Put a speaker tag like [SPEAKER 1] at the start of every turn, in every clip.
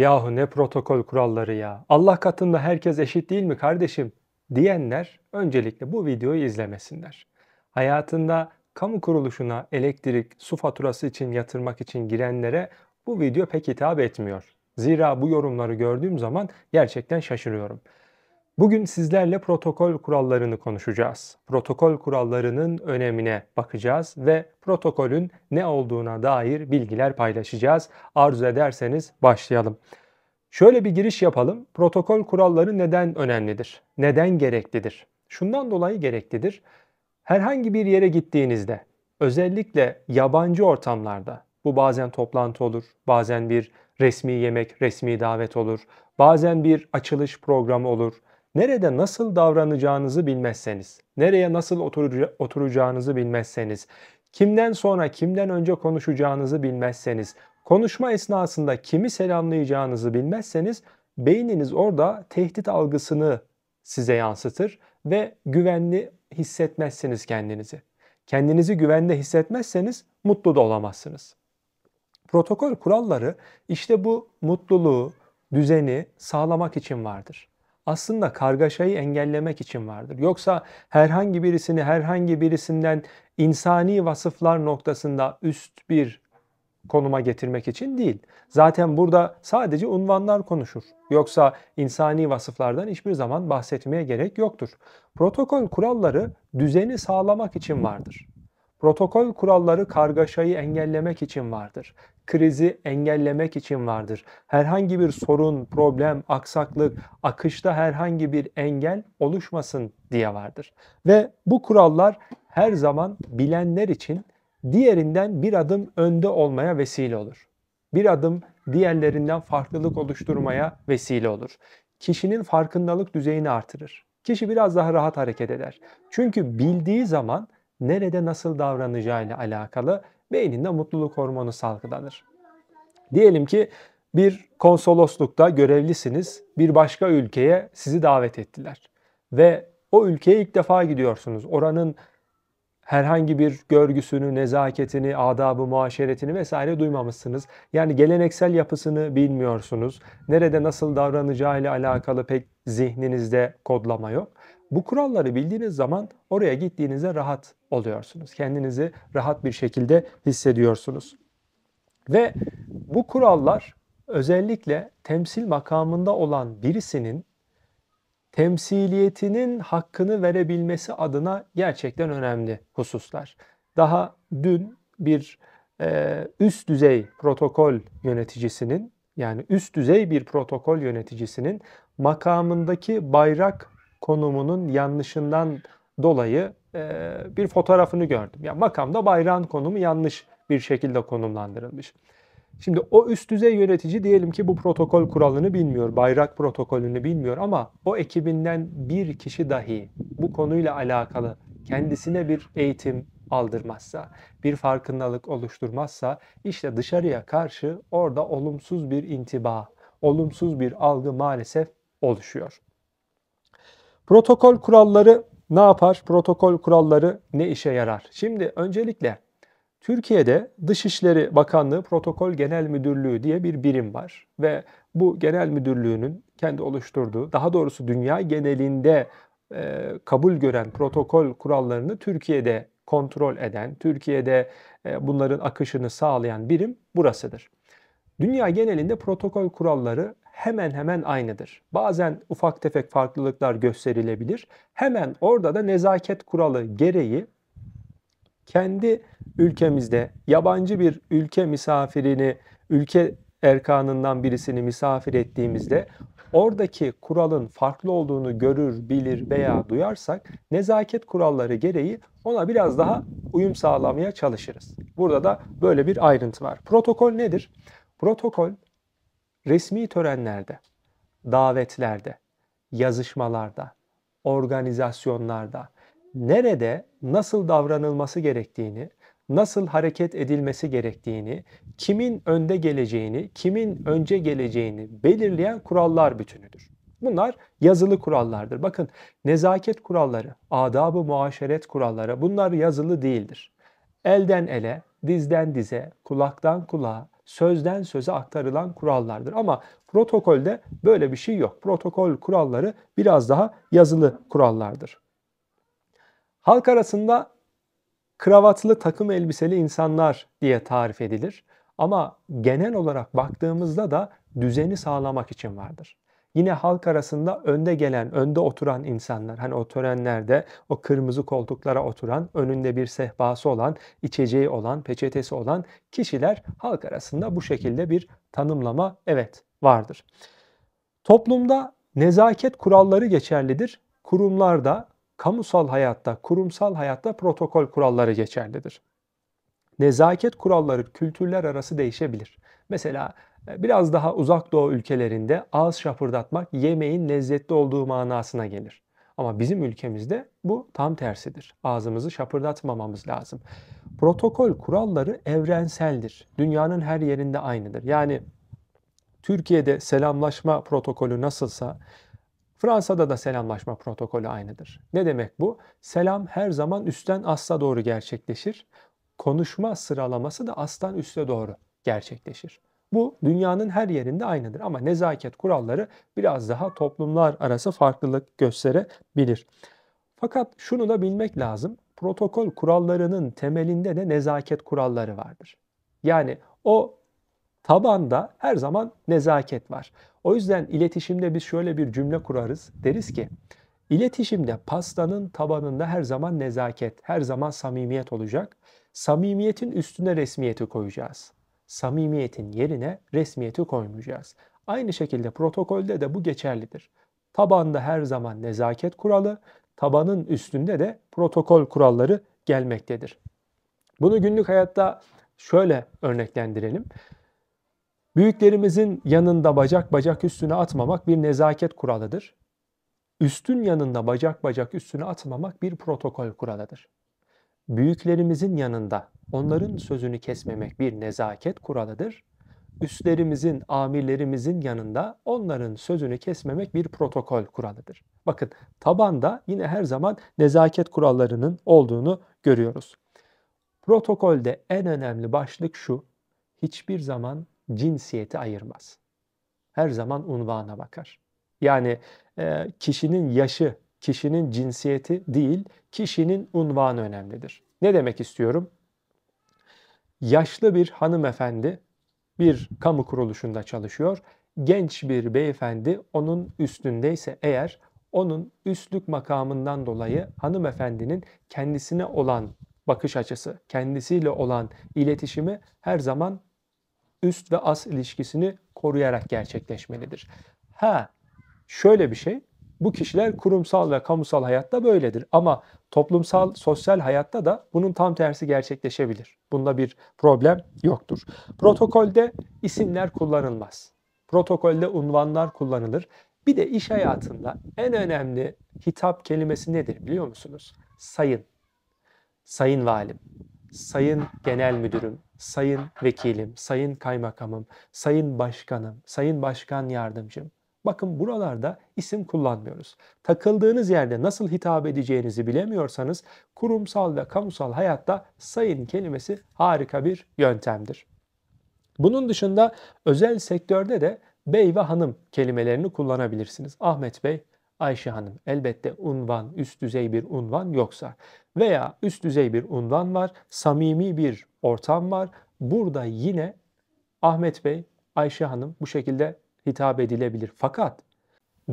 [SPEAKER 1] Yahu ne protokol kuralları ya. Allah katında herkes eşit değil mi kardeşim? diyenler öncelikle bu videoyu izlemesinler. Hayatında kamu kuruluşuna elektrik, su faturası için yatırmak için girenlere bu video pek hitap etmiyor. Zira bu yorumları gördüğüm zaman gerçekten şaşırıyorum. Bugün sizlerle protokol kurallarını konuşacağız. Protokol kurallarının önemine bakacağız ve protokolün ne olduğuna dair bilgiler paylaşacağız. Arzu ederseniz başlayalım. Şöyle bir giriş yapalım. Protokol kuralları neden önemlidir? Neden gereklidir? Şundan dolayı gereklidir. Herhangi bir yere gittiğinizde, özellikle yabancı ortamlarda, bu bazen toplantı olur, bazen bir resmi yemek, resmi davet olur, bazen bir açılış programı olur, Nerede nasıl davranacağınızı bilmezseniz, nereye nasıl oturuca- oturacağınızı bilmezseniz, kimden sonra kimden önce konuşacağınızı bilmezseniz, konuşma esnasında kimi selamlayacağınızı bilmezseniz beyniniz orada tehdit algısını size yansıtır ve güvenli hissetmezsiniz kendinizi. Kendinizi güvende hissetmezseniz mutlu da olamazsınız. Protokol kuralları işte bu mutluluğu, düzeni sağlamak için vardır aslında kargaşayı engellemek için vardır. Yoksa herhangi birisini herhangi birisinden insani vasıflar noktasında üst bir konuma getirmek için değil. Zaten burada sadece unvanlar konuşur. Yoksa insani vasıflardan hiçbir zaman bahsetmeye gerek yoktur. Protokol kuralları düzeni sağlamak için vardır. Protokol kuralları kargaşayı engellemek için vardır. Krizi engellemek için vardır. Herhangi bir sorun, problem, aksaklık, akışta herhangi bir engel oluşmasın diye vardır. Ve bu kurallar her zaman bilenler için diğerinden bir adım önde olmaya vesile olur. Bir adım diğerlerinden farklılık oluşturmaya vesile olur. Kişinin farkındalık düzeyini artırır. Kişi biraz daha rahat hareket eder. Çünkü bildiği zaman nerede nasıl davranacağıyla alakalı beyninde mutluluk hormonu salgılanır. Diyelim ki bir konsoloslukta görevlisiniz, bir başka ülkeye sizi davet ettiler ve o ülkeye ilk defa gidiyorsunuz. Oranın herhangi bir görgüsünü, nezaketini, adabı, muaşeretini vesaire duymamışsınız. Yani geleneksel yapısını bilmiyorsunuz. Nerede nasıl davranacağıyla alakalı pek zihninizde kodlama yok. Bu kuralları bildiğiniz zaman oraya gittiğinizde rahat oluyorsunuz. Kendinizi rahat bir şekilde hissediyorsunuz. Ve bu kurallar özellikle temsil makamında olan birisinin temsiliyetinin hakkını verebilmesi adına gerçekten önemli hususlar. Daha dün bir e, üst düzey protokol yöneticisinin yani üst düzey bir protokol yöneticisinin makamındaki bayrak konumunun yanlışından dolayı e, bir fotoğrafını gördüm. Yani makamda bayrağın konumu yanlış bir şekilde konumlandırılmış. Şimdi o üst düzey yönetici diyelim ki bu protokol kuralını bilmiyor, bayrak protokolünü bilmiyor ama o ekibinden bir kişi dahi bu konuyla alakalı kendisine bir eğitim aldırmazsa, bir farkındalık oluşturmazsa işte dışarıya karşı orada olumsuz bir intiba, olumsuz bir algı maalesef oluşuyor. Protokol kuralları ne yapar? Protokol kuralları ne işe yarar? Şimdi öncelikle Türkiye'de Dışişleri Bakanlığı Protokol Genel Müdürlüğü diye bir birim var ve bu genel müdürlüğünün kendi oluşturduğu, daha doğrusu dünya genelinde e, kabul gören protokol kurallarını Türkiye'de kontrol eden, Türkiye'de e, bunların akışını sağlayan birim burasıdır. Dünya genelinde protokol kuralları hemen hemen aynıdır. Bazen ufak tefek farklılıklar gösterilebilir. Hemen orada da nezaket kuralı gereği kendi ülkemizde yabancı bir ülke misafirini, ülke erkanından birisini misafir ettiğimizde oradaki kuralın farklı olduğunu görür, bilir veya duyarsak nezaket kuralları gereği ona biraz daha uyum sağlamaya çalışırız. Burada da böyle bir ayrıntı var. Protokol nedir? Protokol resmi törenlerde, davetlerde, yazışmalarda, organizasyonlarda nerede nasıl davranılması gerektiğini, nasıl hareket edilmesi gerektiğini, kimin önde geleceğini, kimin önce geleceğini belirleyen kurallar bütünüdür. Bunlar yazılı kurallardır. Bakın nezaket kuralları, adab-ı muaşeret kuralları bunlar yazılı değildir. Elden ele, dizden dize, kulaktan kulağa, sözden söze aktarılan kurallardır. Ama protokolde böyle bir şey yok. Protokol kuralları biraz daha yazılı kurallardır. Halk arasında kravatlı takım elbiseli insanlar diye tarif edilir. Ama genel olarak baktığımızda da düzeni sağlamak için vardır. Yine halk arasında önde gelen, önde oturan insanlar. Hani o törenlerde o kırmızı koltuklara oturan, önünde bir sehpası olan, içeceği olan, peçetesi olan kişiler halk arasında bu şekilde bir tanımlama evet vardır. Toplumda nezaket kuralları geçerlidir. Kurumlarda, kamusal hayatta, kurumsal hayatta protokol kuralları geçerlidir. Nezaket kuralları kültürler arası değişebilir. Mesela ee, biraz daha uzak doğu ülkelerinde ağız şapırdatmak yemeğin lezzetli olduğu manasına gelir. Ama bizim ülkemizde bu tam tersidir. Ağzımızı şapırdatmamamız lazım. Protokol kuralları evrenseldir. Dünyanın her yerinde aynıdır. Yani Türkiye'de selamlaşma protokolü nasılsa Fransa'da da selamlaşma protokolü aynıdır. Ne demek bu? Selam her zaman üstten asla doğru gerçekleşir. Konuşma sıralaması da aslan üste doğru gerçekleşir. Bu dünyanın her yerinde aynıdır ama nezaket kuralları biraz daha toplumlar arası farklılık gösterebilir. Fakat şunu da bilmek lazım. Protokol kurallarının temelinde de nezaket kuralları vardır. Yani o tabanda her zaman nezaket var. O yüzden iletişimde biz şöyle bir cümle kurarız. Deriz ki iletişimde pastanın tabanında her zaman nezaket, her zaman samimiyet olacak. Samimiyetin üstüne resmiyeti koyacağız samimiyetin yerine resmiyeti koymayacağız. Aynı şekilde protokolde de bu geçerlidir. Tabanda her zaman nezaket kuralı, tabanın üstünde de protokol kuralları gelmektedir. Bunu günlük hayatta şöyle örneklendirelim. Büyüklerimizin yanında bacak bacak üstüne atmamak bir nezaket kuralıdır. Üstün yanında bacak bacak üstüne atmamak bir protokol kuralıdır büyüklerimizin yanında onların sözünü kesmemek bir nezaket kuralıdır. Üstlerimizin, amirlerimizin yanında onların sözünü kesmemek bir protokol kuralıdır. Bakın tabanda yine her zaman nezaket kurallarının olduğunu görüyoruz. Protokolde en önemli başlık şu, hiçbir zaman cinsiyeti ayırmaz. Her zaman unvana bakar. Yani e, kişinin yaşı, kişinin cinsiyeti değil, kişinin unvanı önemlidir. Ne demek istiyorum? Yaşlı bir hanımefendi bir kamu kuruluşunda çalışıyor. Genç bir beyefendi onun üstündeyse eğer onun üstlük makamından dolayı hanımefendinin kendisine olan bakış açısı, kendisiyle olan iletişimi her zaman üst ve as ilişkisini koruyarak gerçekleşmelidir. Ha, şöyle bir şey. Bu kişiler kurumsal ve kamusal hayatta böyledir ama toplumsal, sosyal hayatta da bunun tam tersi gerçekleşebilir. Bunda bir problem yoktur. Protokolde isimler kullanılmaz. Protokolde unvanlar kullanılır. Bir de iş hayatında en önemli hitap kelimesi nedir biliyor musunuz? Sayın. Sayın valim, sayın genel müdürüm, sayın vekilim, sayın kaymakamım, sayın başkanım, sayın başkan yardımcım, Bakın buralarda isim kullanmıyoruz. Takıldığınız yerde nasıl hitap edeceğinizi bilemiyorsanız kurumsal ve kamusal hayatta sayın kelimesi harika bir yöntemdir. Bunun dışında özel sektörde de bey ve hanım kelimelerini kullanabilirsiniz. Ahmet Bey, Ayşe Hanım. Elbette unvan, üst düzey bir unvan yoksa veya üst düzey bir unvan var, samimi bir ortam var. Burada yine Ahmet Bey, Ayşe Hanım bu şekilde hitap edilebilir. Fakat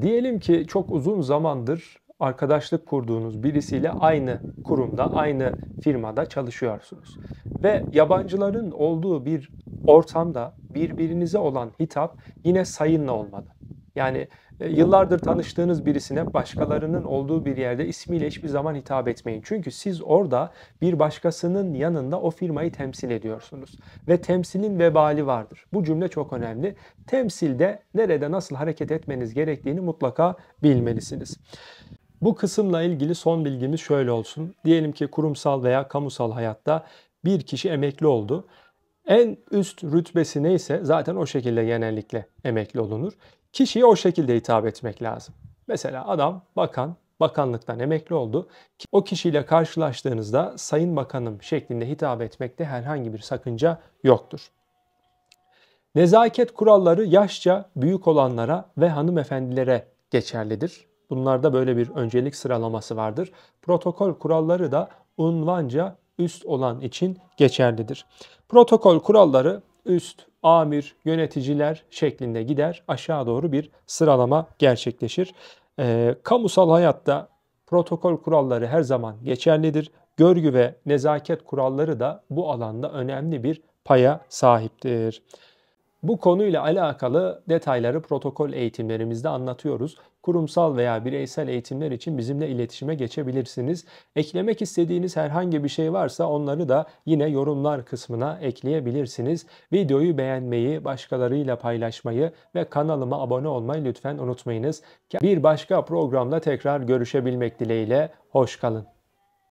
[SPEAKER 1] diyelim ki çok uzun zamandır arkadaşlık kurduğunuz birisiyle aynı kurumda, aynı firmada çalışıyorsunuz. Ve yabancıların olduğu bir ortamda birbirinize olan hitap yine sayınla olmadı. Yani e, yıllardır tanıştığınız birisine başkalarının olduğu bir yerde ismiyle hiçbir zaman hitap etmeyin. Çünkü siz orada bir başkasının yanında o firmayı temsil ediyorsunuz. Ve temsilin vebali vardır. Bu cümle çok önemli. Temsilde nerede nasıl hareket etmeniz gerektiğini mutlaka bilmelisiniz. Bu kısımla ilgili son bilgimiz şöyle olsun. Diyelim ki kurumsal veya kamusal hayatta bir kişi emekli oldu. En üst rütbesi neyse zaten o şekilde genellikle emekli olunur. Kişiye o şekilde hitap etmek lazım. Mesela adam bakan, bakanlıktan emekli oldu. O kişiyle karşılaştığınızda sayın bakanım şeklinde hitap etmekte herhangi bir sakınca yoktur. Nezaket kuralları yaşça büyük olanlara ve hanımefendilere geçerlidir. Bunlarda böyle bir öncelik sıralaması vardır. Protokol kuralları da unvanca üst olan için geçerlidir. Protokol kuralları üst, amir, yöneticiler şeklinde gider. Aşağı doğru bir sıralama gerçekleşir. E, kamusal hayatta protokol kuralları her zaman geçerlidir. Görgü ve nezaket kuralları da bu alanda önemli bir paya sahiptir. Bu konuyla alakalı detayları protokol eğitimlerimizde anlatıyoruz. Kurumsal veya bireysel eğitimler için bizimle iletişime geçebilirsiniz. Eklemek istediğiniz herhangi bir şey varsa onları da yine yorumlar kısmına ekleyebilirsiniz. Videoyu beğenmeyi, başkalarıyla paylaşmayı ve kanalıma abone olmayı lütfen unutmayınız. Bir başka programda tekrar görüşebilmek dileğiyle. hoş kalın.